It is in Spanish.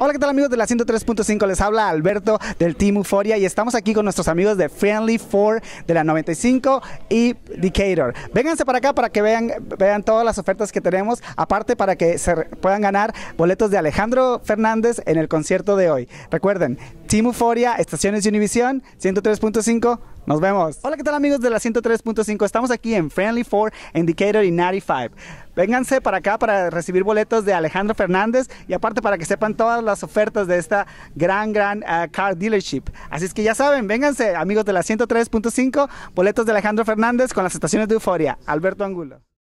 Hola, ¿qué tal amigos de la 103.5? Les habla Alberto del Team Euforia y estamos aquí con nuestros amigos de Friendly 4 de la 95 y Decatur. Vénganse para acá para que vean, vean todas las ofertas que tenemos, aparte para que se puedan ganar boletos de Alejandro Fernández en el concierto de hoy. Recuerden, Team Euforia, Estaciones Univisión, 103.5. Nos vemos. Hola, ¿qué tal amigos de la 103.5? Estamos aquí en Friendly 4, Indicator y 95. Vénganse para acá para recibir boletos de Alejandro Fernández y aparte para que sepan todas las ofertas de esta gran, gran ah, car dealership. Así es que ya saben, vénganse amigos de la 103.5, boletos de Alejandro Fernández con las estaciones de Euforia. Alberto Angulo.